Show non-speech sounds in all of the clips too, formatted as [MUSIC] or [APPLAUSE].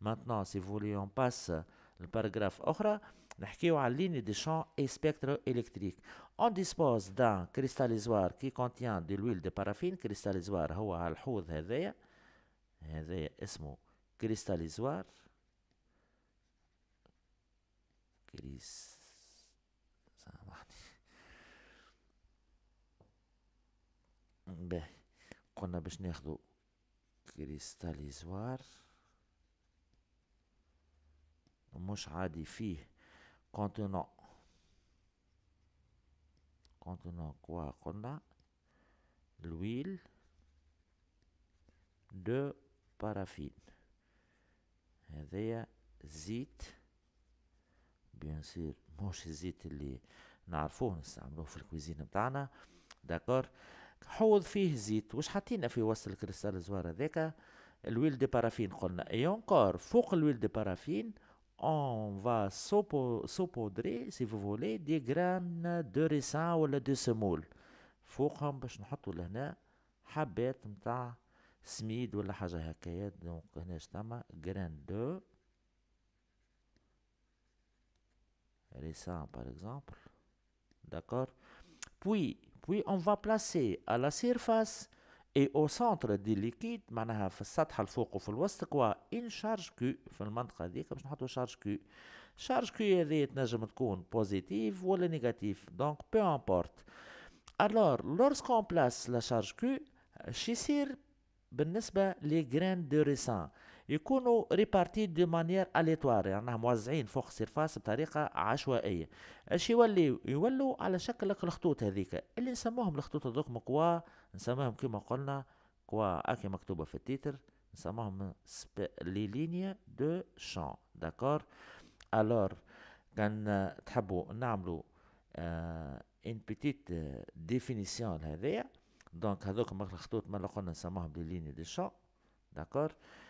Maintenant, si vous voulez, on passe le paragraphe on a على ligne de champ et spectre électrique. On dispose d'un cristallisoir qui contient de l'huile de paraffine. Cristallisoire هو الحوض هذايا هذايا اسمه cristallisoire. [LAUGHS] Ben, مش عادي فيه كونتينون كونتينون كوا قلنا الويل دو بارافين هذايا زيت بيان سير مش الزيت اللي نعرفوه نستعملوه في الكويزين بتاعنا داكور حوض فيه زيت واش حطينا في وسط الكريستال الزوار هذاك الويل دي بارافين قلنا اي اونكور فوق الويل دي بارافين on va saupoudrer, si vous voulez, des graines de raisin ou de semoule. فوقهم باش نحطوا لهنا حبات سميد ولا حاجة هكايا دونك هنا par exemple. D'accord puis on va placer à la surface اي او سونتر دي ليكيد معناها في السطح الفوق وفي الوسط كوا ان شارج كو في المنطقه هذيك باش نحطو شارج كو شارج كو هذه تنجم تكون بوزيتيف ولا نيجاتيف دونك بو امبورت الور لورسكون بلاس لا شارج كو شيصير بالنسبه لي غران دو ريسان يكونوا ريبارتي دو مانيير اليتوار يعني موزعين فوق السيرفاس بطريقه عشوائيه اش يولي يولوا على شكل الخطوط هذيك اللي نسموهم الخطوط هذوك مقوا نسموهم كما قلنا كوا اكي مكتوبه في التيتر نسموهم لي لينيا دو شان داكور الور كان تحبوا نعملوا ان بيتيت ديفينيسيون هذيا دونك هذوك الخطوط ما قلنا نسموهم لي لينيا دو شان داكور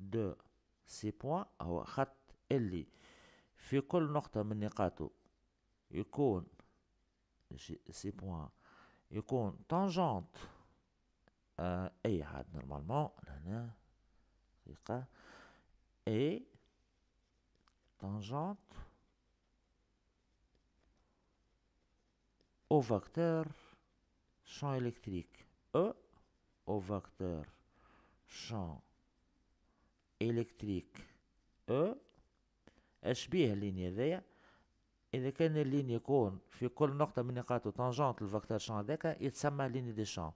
de ces points ou à la ligne L dans tous de la il y a ces points il y a une tangente euh, A normalement et tangente au vecteur champ électrique E au vecteur champ électrique. E. اش بيه et إذا كان اللين يكون في كل نقطة من نقاطه تانجونت champ, شان هذاكا يتسمى ليني دي شان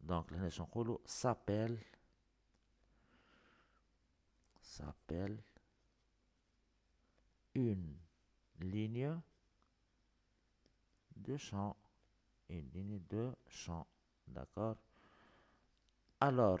دونك لهنا شنو سابيل s'appelle une ligne de champ. Une ligne de champ. D'accord Alors,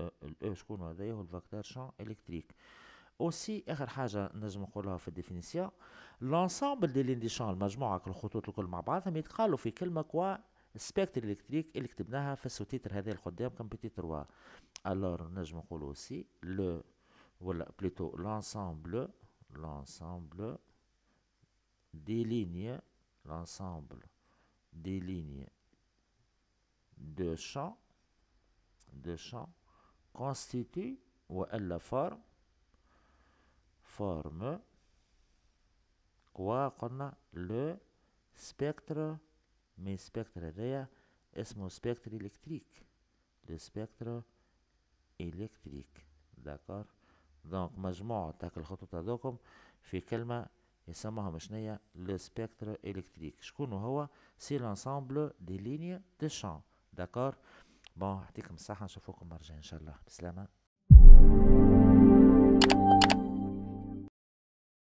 الاو ايه، شكون هذا هو الفاكتور شان الكتريك اوسي اخر حاجه نجم نقولها في الديفينيسيون لونسومبل دي لين دي شان المجموعه الخطوط الكل مع بعضهم يتقالوا في كلمه كوا سبيكتر الكتريك اللي كتبناها في السوتيتر هذا القدام كومبيتيتر وا الور نجم نقولوا اوسي لو ولا بليتو لونسومبل لونسومبل دي ليني لونسومبل دي ليني دو شان دو شان كونستيتي وإلا فورم فورم كوا قلنا لو سبيكتر مي سبيكتر هذايا اسمه سبيكتر إلكتريك لو سبيكتر إلكتريك داكور دونك مجموع تاك الخطوط هذوكم في كلمة يسموها مشنية لو سبيكتر إلكتريك شكون هو سي لانسامبل دي ليني دو شان داكور بون يعطيكم الصحه نشوفوكم مره ان شاء الله بسلامه